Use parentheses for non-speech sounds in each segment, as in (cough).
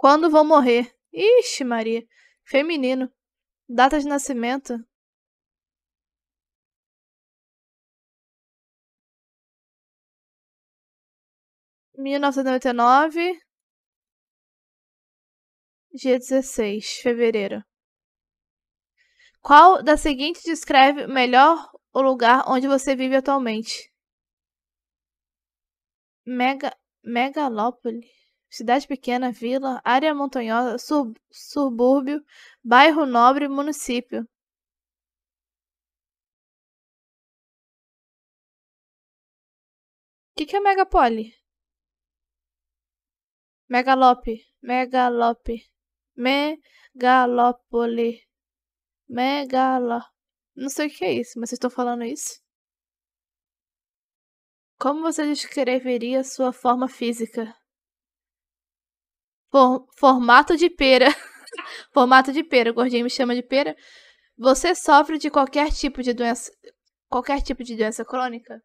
Quando vão morrer? Ixi, Maria. Feminino. Data de nascimento? mil nove dia 16, fevereiro. Qual da seguinte descreve melhor o lugar onde você vive atualmente? Mega, megalópole? cidade pequena, vila, área montanhosa, sur subúrbio, bairro nobre, município. O que, que é megapole? Megalope, megalope, megalópole, Megalo. Não sei o que é isso, mas vocês estão falando isso? Como você descreveria sua forma física? For, formato de pera. (laughs) formato de pera, o gordinho me chama de pera. Você sofre de qualquer tipo de doença. Qualquer tipo de doença crônica?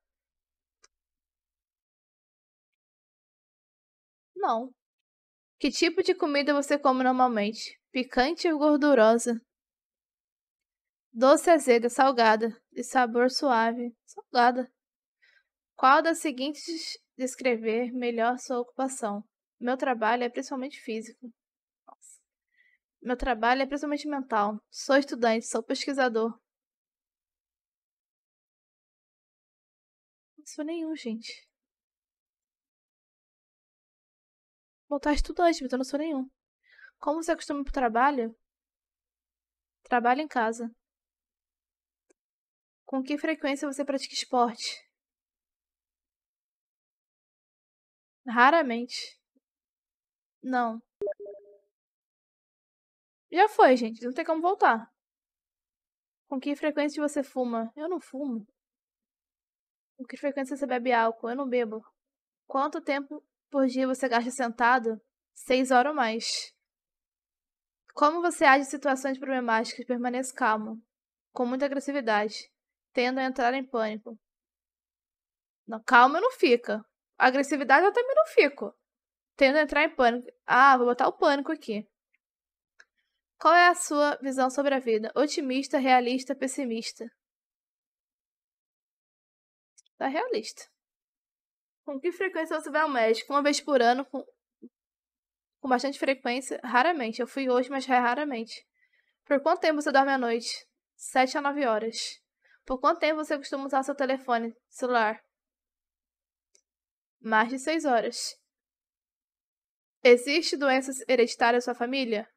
Não. Que tipo de comida você come normalmente? Picante ou gordurosa? Doce azeda, salgada, de sabor suave, salgada. Qual das seguintes descrever melhor sua ocupação? Meu trabalho é principalmente físico. Nossa. Meu trabalho é principalmente mental. Sou estudante, sou pesquisador. Não sou nenhum, gente. Bom, tá estudante, mas eu não sou nenhum. Como você acostuma pro trabalho? Trabalho em casa. Com que frequência você pratica esporte? Raramente. Não. Já foi, gente. Não tem como voltar. Com que frequência você fuma? Eu não fumo. Com que frequência você bebe álcool? Eu não bebo. Quanto tempo por dia você gasta sentado? Seis horas ou mais. Como você age em situações problemáticas? Permaneça calmo. Com muita agressividade. Tendo a entrar em pânico. Não, calma não fica. Agressividade eu também não fico. Tendo a entrar em pânico. Ah, vou botar o pânico aqui. Qual é a sua visão sobre a vida? Otimista, realista, pessimista? Tá realista. Com que frequência você vai ao médico? Uma vez por ano, com, com bastante frequência? Raramente. Eu fui hoje, mas raramente. Por quanto tempo você dorme à noite? 7 a 9 horas. Por quanto tempo você costuma usar seu telefone celular? Mais de 6 horas. Existe doença hereditária na sua família?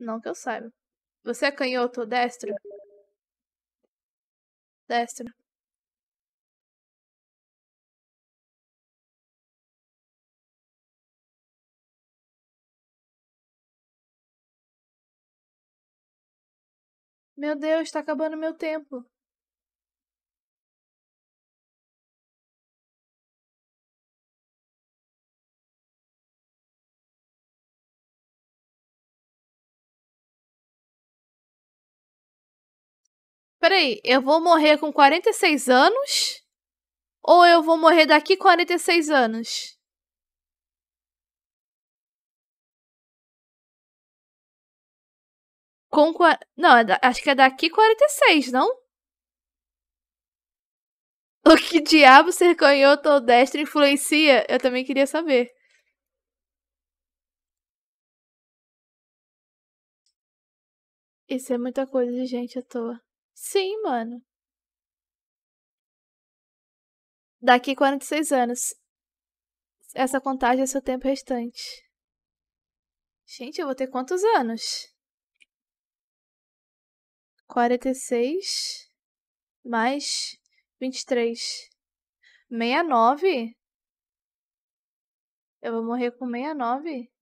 Não que eu saiba. Você é canhoto ou destro? Destro. Meu Deus, está acabando meu tempo. Peraí, eu vou morrer com 46 anos? Ou eu vou morrer daqui 46 anos? Com. Não, é acho que é daqui 46, não? (laughs) O que diabo ser canhoto ou destro influencia? Eu também queria saber. Isso é muita coisa de gente à toa. Sim, mano. Daqui 46 anos. Essa contagem é seu tempo restante. Gente, eu vou ter quantos anos? 46 mais 23. 69? Eu vou morrer com 69?